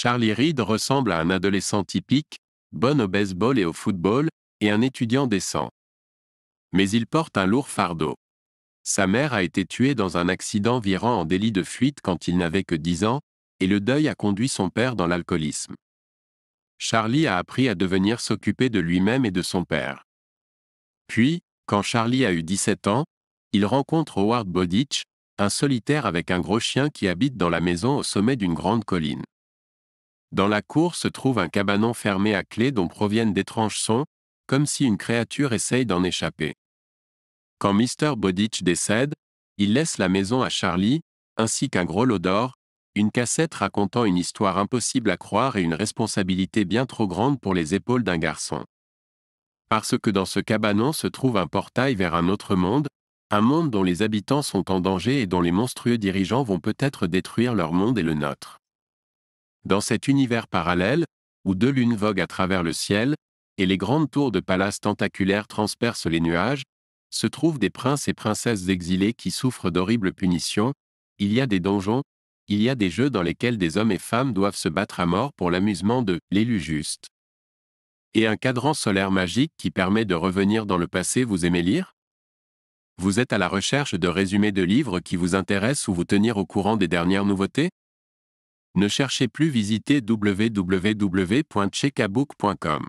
Charlie Reed ressemble à un adolescent typique, bon au baseball et au football, et un étudiant décent. Mais il porte un lourd fardeau. Sa mère a été tuée dans un accident virant en délit de fuite quand il n'avait que 10 ans, et le deuil a conduit son père dans l'alcoolisme. Charlie a appris à devenir s'occuper de lui-même et de son père. Puis, quand Charlie a eu 17 ans, il rencontre Howard Boditch, un solitaire avec un gros chien qui habite dans la maison au sommet d'une grande colline. Dans la cour se trouve un cabanon fermé à clé dont proviennent d'étranges sons, comme si une créature essaye d'en échapper. Quand Mr. Boditch décède, il laisse la maison à Charlie, ainsi qu'un gros lot d'or, une cassette racontant une histoire impossible à croire et une responsabilité bien trop grande pour les épaules d'un garçon. Parce que dans ce cabanon se trouve un portail vers un autre monde, un monde dont les habitants sont en danger et dont les monstrueux dirigeants vont peut-être détruire leur monde et le nôtre. Dans cet univers parallèle, où deux lunes voguent à travers le ciel, et les grandes tours de palaces tentaculaires transpercent les nuages, se trouvent des princes et princesses exilés qui souffrent d'horribles punitions, il y a des donjons, il y a des jeux dans lesquels des hommes et femmes doivent se battre à mort pour l'amusement de l'élu juste. Et un cadran solaire magique qui permet de revenir dans le passé, vous aimez lire Vous êtes à la recherche de résumés de livres qui vous intéressent ou vous tenir au courant des dernières nouveautés ne cherchez plus visiter www.checkabook.com.